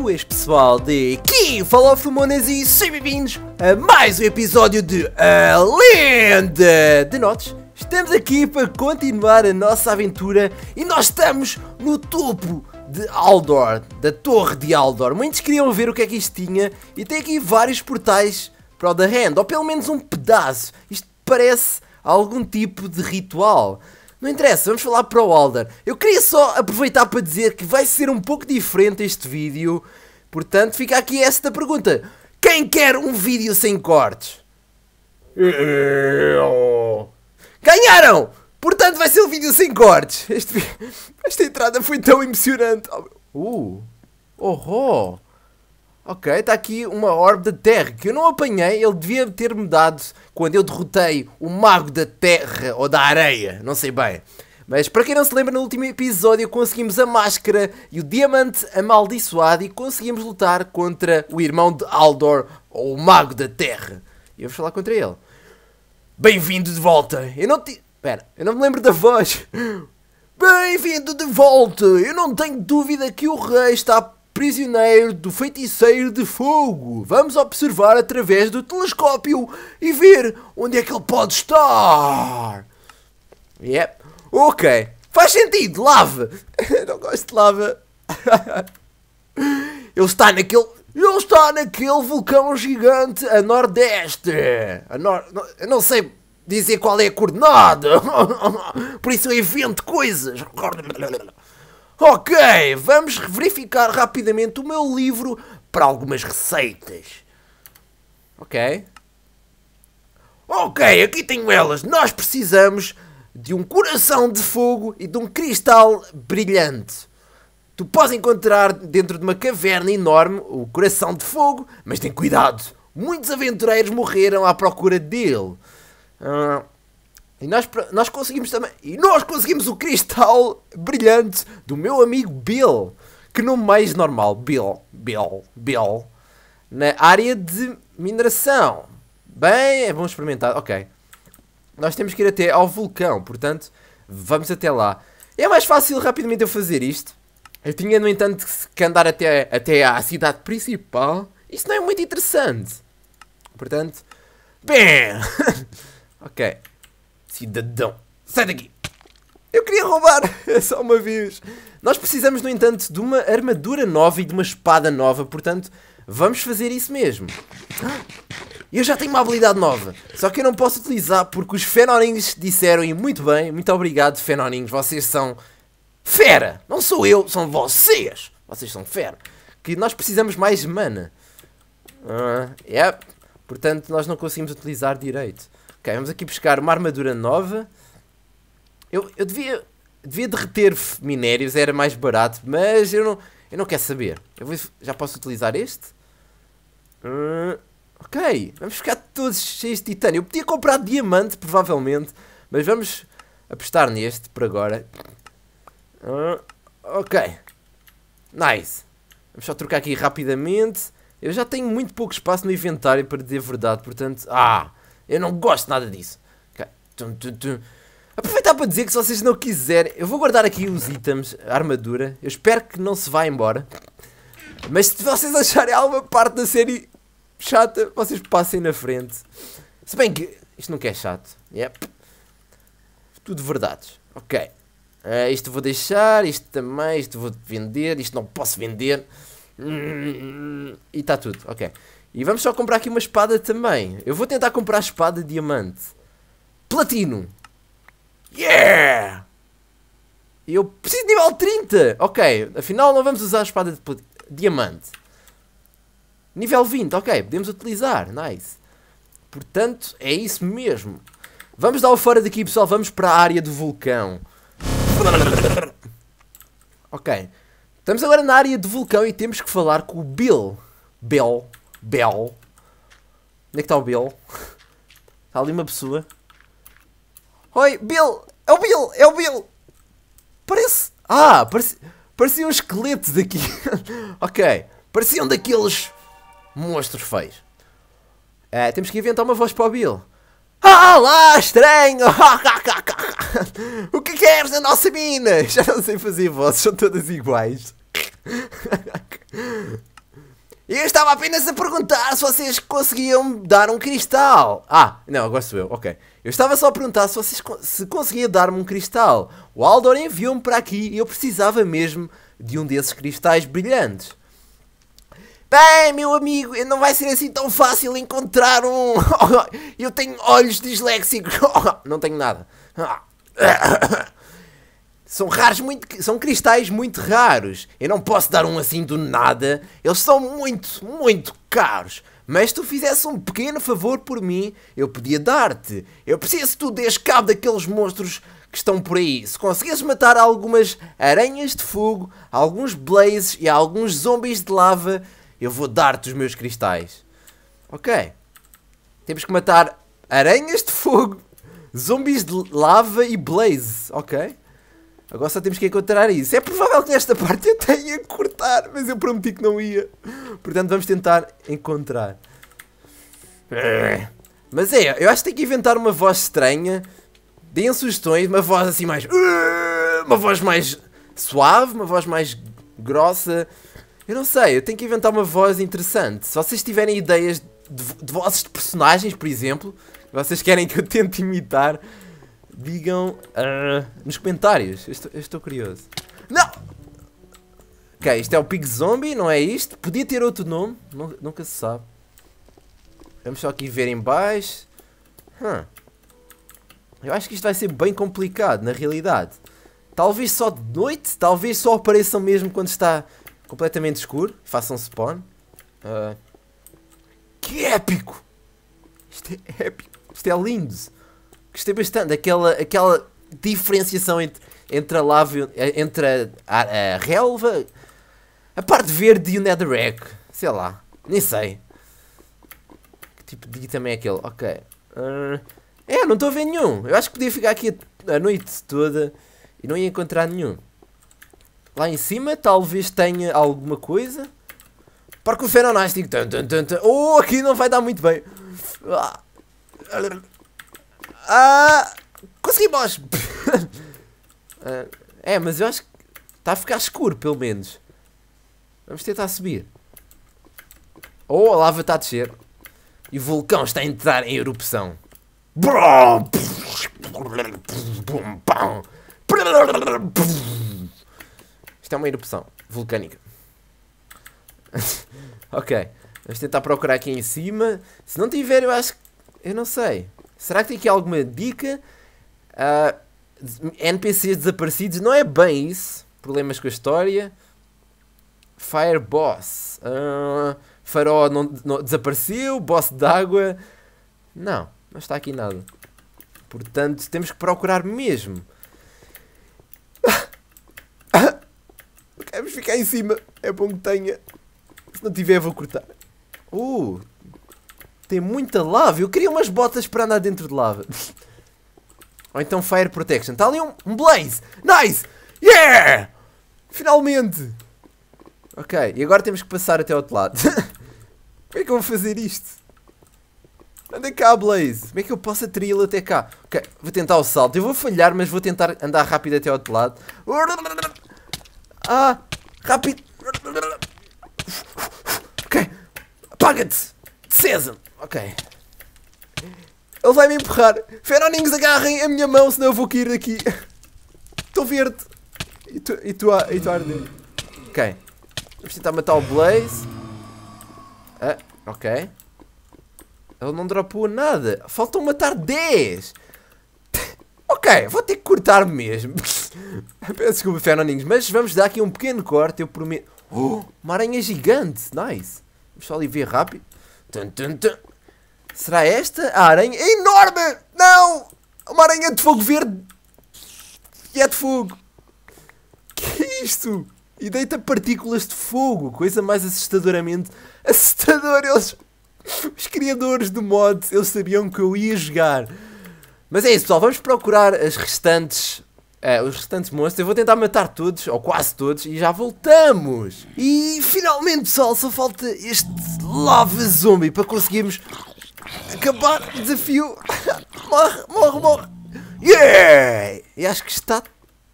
Boas pessoal de aqui, falou Fumonas e sejam bem-vindos a mais um episódio de A Lenda de Notes. Estamos aqui para continuar a nossa aventura e nós estamos no topo de Aldor, da Torre de Aldor. Muitos queriam ver o que é que isto tinha e tem aqui vários portais para o The Hand, ou pelo menos um pedaço. Isto parece algum tipo de ritual. Não interessa, vamos falar para o Alder. Eu queria só aproveitar para dizer que vai ser um pouco diferente este vídeo. Portanto, fica aqui esta pergunta. Quem quer um vídeo sem cortes? Eu... Ganharam! Portanto, vai ser um vídeo sem cortes. Este... Esta entrada foi tão emocionante. Uh! Oh! oh. Ok, está aqui uma orbe da Terra que eu não apanhei, ele devia ter-me dado quando eu derrotei o Mago da Terra ou da Areia, não sei bem. Mas para quem não se lembra, no último episódio conseguimos a máscara e o diamante amaldiçoado e conseguimos lutar contra o irmão de Aldor, ou o Mago da Terra. E vou falar contra ele. Bem-vindo de volta! Eu não te. Pera, eu não me lembro da voz. Bem-vindo de volta! Eu não tenho dúvida que o rei está prisioneiro do feiticeiro de fogo. Vamos observar através do telescópio e ver onde é que ele pode estar. Yep. Ok. Faz sentido, lava. Não gosto de lava. ele está naquele. Ele está naquele vulcão gigante a nordeste. A nor... Eu não sei dizer qual é a coordenada. Por isso eu invento coisas. Ok, vamos verificar rapidamente o meu livro para algumas receitas. Ok. Ok, aqui tenho elas. Nós precisamos de um coração de fogo e de um cristal brilhante. Tu podes encontrar dentro de uma caverna enorme o coração de fogo, mas tem cuidado. Muitos aventureiros morreram à procura dele. Uh, e nós, nós conseguimos também. E nós conseguimos o cristal brilhante do meu amigo Bill. Que no mais normal? Bill, Bill, Bill. Na área de mineração. Bem, vamos experimentar. Ok. Nós temos que ir até ao vulcão, portanto, vamos até lá. É mais fácil rapidamente eu fazer isto. Eu tinha, no entanto, que andar até, até à cidade principal. Isso não é muito interessante. Portanto, bem. ok. Cidadão, sai daqui! Eu queria roubar só uma vez. Nós precisamos, no entanto, de uma armadura nova e de uma espada nova, portanto, vamos fazer isso mesmo. Ah, eu já tenho uma habilidade nova, só que eu não posso utilizar porque os fenorinhos disseram, e muito bem, muito obrigado, fenorinhos vocês são fera! Não sou eu, são vocês! Vocês são fera. Que nós precisamos mais mana. Uh, yep. Portanto, nós não conseguimos utilizar direito. Ok, vamos aqui buscar uma armadura nova. Eu, eu devia, devia derreter minérios, era mais barato, mas eu não, eu não quero saber. Eu vou, já posso utilizar este? Hum, ok, vamos ficar todos cheios de titânio. Eu podia comprar diamante, provavelmente, mas vamos apostar neste por agora. Hum, ok, nice. Vamos só trocar aqui rapidamente. Eu já tenho muito pouco espaço no inventário para dizer a verdade, portanto... Ah! Eu não gosto nada disso. Tum, tum, tum. Aproveitar para dizer que se vocês não quiserem, eu vou guardar aqui os itens, a armadura. Eu espero que não se vá embora. Mas se vocês acharem alguma parte da série chata, vocês passem na frente. Se bem que isto nunca é chato. Yep. Tudo verdades. Ok. Uh, isto vou deixar, isto também, isto vou vender, isto não posso vender. Hum, hum, hum, e está tudo. Ok. E vamos só comprar aqui uma espada também. Eu vou tentar comprar a espada diamante. Platino. Yeah! E eu preciso de nível 30. Ok, afinal não vamos usar a espada de diamante. Nível 20, ok, podemos utilizar. Nice. Portanto, é isso mesmo. Vamos dar o fora daqui, pessoal. Vamos para a área do vulcão. Ok. Estamos agora na área do vulcão e temos que falar com o Bill. Bill. Bell. Onde é que está o Bill? Está ali uma pessoa. Oi, Bill! É o Bill! É o Bill! Parece. Ah, parece... pareciam um esqueleto daqui. ok, um daqueles monstros feios. É, temos que inventar uma voz para o Bill. Ah lá, estranho! o que é queres da nossa mina? Já não sei fazer vozes, são todas iguais. Eu estava apenas a perguntar se vocês conseguiam dar um cristal. Ah, não, agora sou eu, ok. Eu estava só a perguntar se vocês se conseguia dar-me um cristal. O Aldor enviou-me para aqui e eu precisava mesmo de um desses cristais brilhantes. Bem, meu amigo, não vai ser assim tão fácil encontrar um. eu tenho olhos disléxicos. não tenho nada. Ah são raros, muito, são cristais muito raros. Eu não posso dar um assim do nada. Eles são muito, muito caros. Mas se tu fizesse um pequeno favor por mim, eu podia dar-te. Eu preciso que tu dês cabo daqueles monstros que estão por aí. Se conseguisses matar algumas aranhas de fogo, alguns blazes e alguns zombies de lava, eu vou dar-te os meus cristais. Ok. Temos que matar aranhas de fogo, zombies de lava e blaze. Ok. Agora só temos que encontrar isso. É provável que nesta parte eu tenha que cortar, mas eu prometi que não ia. Portanto, vamos tentar encontrar. Mas é, eu acho que tenho que inventar uma voz estranha. Deem sugestões, uma voz assim mais. Ah", uma voz mais suave, uma voz mais grossa. Eu não sei, eu tenho que inventar uma voz interessante. Se vocês tiverem ideias de, de vozes de personagens, por exemplo, que vocês querem que eu tente imitar, Digam uh, nos comentários. Eu estou, eu estou, curioso. Não! Ok, isto é o Pig Zombie, não é isto? Podia ter outro nome, nunca, nunca se sabe. Vamos só aqui ver em baixo. Huh. Eu acho que isto vai ser bem complicado, na realidade. Talvez só de noite, talvez só apareçam mesmo quando está completamente escuro. Façam spawn. Uh, que épico! Isto é épico, isto é lindo. Gostei bastante daquela aquela diferenciação entre, entre a lava, eh, entre a, a, a relva, a parte verde e o netherrack. Sei lá, nem sei. Que tipo de item é aquele? Ok. Uh, é, não estou a ver nenhum. Eu acho que podia ficar aqui a, noite toda e não ia encontrar nenhum. Lá em cima talvez tenha alguma coisa. Parque o fenonástico. Oh, aqui não vai dar muito bem. Ah. Ah, conseguimos! Ah, é, mas eu acho que está a ficar escuro, pelo menos. Vamos tentar subir. Oh, a lava está a descer. E o vulcão está a entrar em erupção. Isto é uma erupção vulcânica. ok. Vamos tentar procurar aqui em cima. Se não tiver, eu acho que. Eu não sei. Será que tem aqui alguma dica? Uh, ah, NPCs desaparecidos, não é bem isso. Problemas com a história. Fire Boss. Uh, ah, faró não, não, desapareceu. Boss d'água. Não, não está aqui nada. Portanto, temos que procurar mesmo. Queremos ficar em cima. É bom que tenha. Se não tiver, vou cortar. Uh, tem muita lava. Eu queria umas botas para andar dentro de lava. Ou então Fire Protection. Está ali um, um Blaze. Nice! Yeah! Finalmente! Ok, e agora temos que passar até ao outro lado. Como é que eu vou fazer isto? Anda cá, é Blaze. Como é que eu posso atraí-lo até cá? Ok, vou tentar o salto. Eu vou falhar, mas vou tentar andar rápido até ao outro lado. Ah, rápido. Ok, apaga-te. César. Ok. Ele vai me empurrar. Feroninhos, agarrem a minha mão, senão eu vou cair daqui. Estou verde. E tu, e tu, a, arder. Ok. Vamos tentar matar o Blaze. Ah, ok. Ele não dropou nada. Faltam matar 10. ok, vou ter que cortar mesmo. desculpa, Fenoninhos, mas vamos dar aqui um pequeno corte, eu prometo. Oh, uma aranha gigante. Nice. Vamos só ali ver rápido. Tum, tum, tum. Será esta? A aranha é enorme! Não! Uma aranha de fogo verde! E é de fogo! Que é isto? E deita partículas de fogo! Coisa mais assustadoramente assustadora! Eles... Os criadores do mod, eles sabiam que eu ia jogar. Mas é isso, pessoal. Vamos procurar as restantes Uh, os restantes monstros. Eu vou tentar matar todos, ou quase todos, e já voltamos! E finalmente, pessoal, só falta este lava zombie para conseguirmos Acabar, o desafio. Morre, morre, morre. Yeah! E acho que está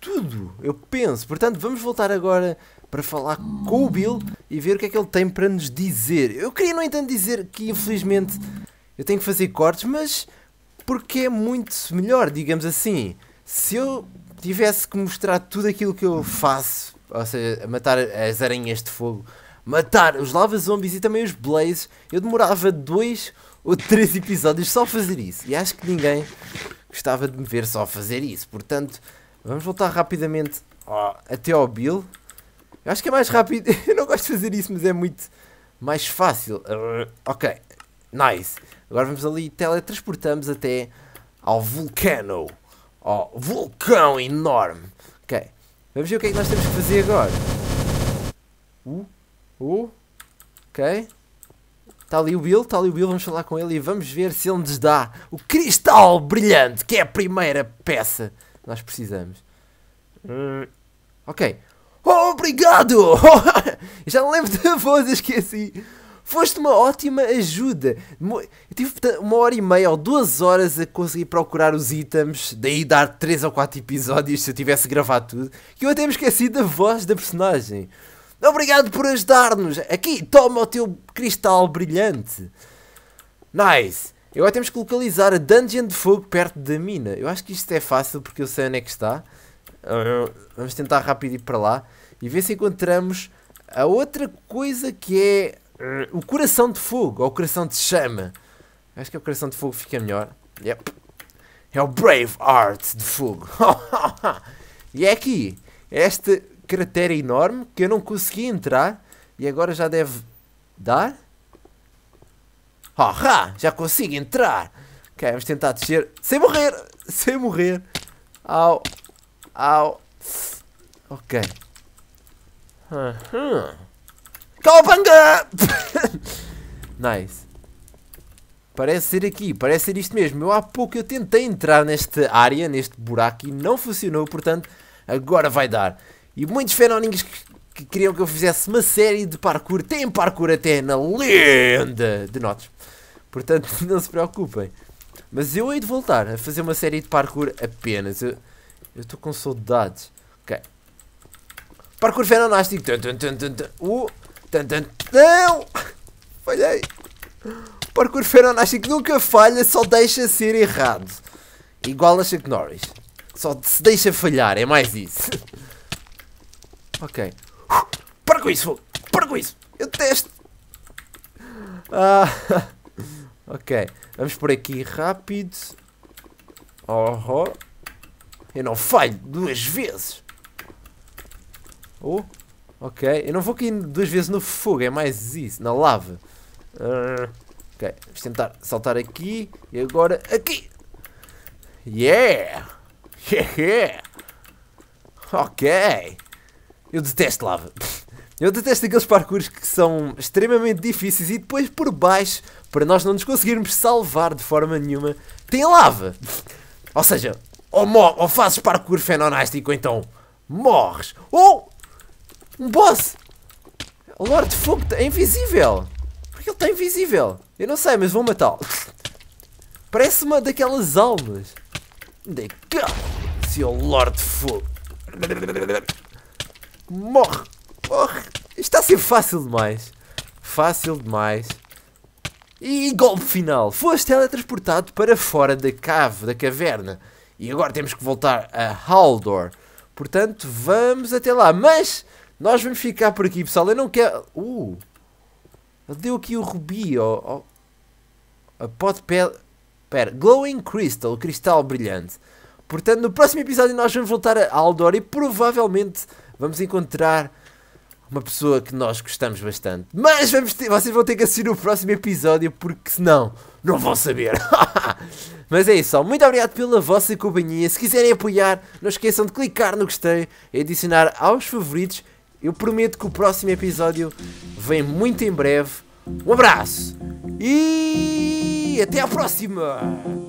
tudo, eu penso. Portanto, vamos voltar agora para falar com o Bill e ver o que é que ele tem para nos dizer. Eu queria, no entanto, dizer que infelizmente eu tenho que fazer cortes, mas porque é muito melhor, digamos assim. Se eu tivesse que mostrar tudo aquilo que eu faço, ou seja, matar as aranhas de fogo, matar os lava zombies e também os blazes, eu demorava dois ou três episódios só a fazer isso. E acho que ninguém gostava de me ver só a fazer isso. Portanto, vamos voltar rapidamente até ao Bill. Eu acho que é mais rápido. Eu não gosto de fazer isso, mas é muito mais fácil. Uh, ok, nice. Agora vamos ali teletransportamos até ao vulcano. Ó, oh, vulcão enorme. Ok, vamos ver o que é que nós temos que fazer agora. Uh, uh, ok. Está ali o Will, está ali o Will, vamos falar com ele e vamos ver se ele nos dá o cristal brilhante, que é a primeira peça que nós precisamos. Uh. Ok. Oh, obrigado! Já não lembro da voz, esqueci. Foste uma ótima ajuda. Eu tive uma hora e meia ou duas horas a conseguir procurar os itens, daí dar 3 ou 4 episódios se eu tivesse gravado tudo, que eu até me esqueci da voz da personagem. Obrigado por ajudar-nos. Aqui, toma o teu cristal brilhante. Nice. Agora temos que localizar a dungeon de fogo perto da mina. Eu acho que isto é fácil porque eu sei onde é que está. Ah, vamos tentar rápido ir para lá e ver se encontramos a outra coisa que é ah, o coração de fogo ou o coração de chama. Acho que é o coração de fogo fica melhor. Yep. É o Brave Art de fogo. e é aqui. É Esta cratera enorme que eu não consegui entrar e agora já deve dar. Ahá, já consigo entrar. Ok, vamos tentar descer sem morrer, sem morrer. Au, au. Ok. Uhum. Calpanga! nice. Parece ser aqui, parece ser isto mesmo. Eu há pouco eu tentei entrar nesta área, neste buraco e não funcionou, portanto, agora vai dar. E muitos fenoninhos que queriam que eu fizesse uma série de parkour. Tem parkour até na lenda de notas. Portanto, não se preocupem. Mas eu hei de voltar a fazer uma série de parkour apenas. Eu estou com saudades. Ok. Parkour fenonástico. O. Uh. Não! Falhei! Parkour fenonástico nunca falha, só deixa ser errado. Igual a Chuck Norris. Só se deixa falhar, é mais isso. Ok. Para com isso, fogo! Para com isso! Eu testo! Ah, ok. Vamos por aqui rápido. Oh, oh. Eu não falho duas vezes. Oh, ok. Eu não vou cair duas vezes no fogo, é mais isso, na lava. Ah, ok, vamos tentar saltar aqui e agora aqui. Yeah! Yeah! Ok! Eu detesto lava. Eu detesto aqueles parkours que são extremamente difíceis e depois por baixo, para nós não nos conseguirmos salvar de forma nenhuma, tem lava. Ou seja, ou, ou fazes parkour fenonástico então morres. Ou um boss! O Lorde Fogo é invisível! Porque ele está invisível? Eu não sei, mas vou matá-lo. Parece uma daquelas almas. Onde é que. Seu Lorde Fogo! Morre! Morre! Está a ser fácil demais. Fácil demais. E, golpe final. Foste teletransportado para fora da cave, da caverna. E agora temos que voltar a Haldor. Portanto, vamos até lá. Mas nós vamos ficar por aqui, pessoal. Eu não quero... Uh! Ele deu aqui o rubi. Oh, oh. A pot... Pera. Glowing Crystal. Cristal brilhante. Portanto, no próximo episódio nós vamos voltar a Aldor e provavelmente vamos encontrar uma pessoa que nós gostamos bastante. Mas vamos ter, vocês vão ter que assistir o próximo episódio porque senão não vão saber. Mas é isso, muito obrigado pela vossa companhia. Se quiserem apoiar, não esqueçam de clicar no gostei e adicionar aos favoritos. Eu prometo que o próximo episódio vem muito em breve. Um abraço e até à próxima!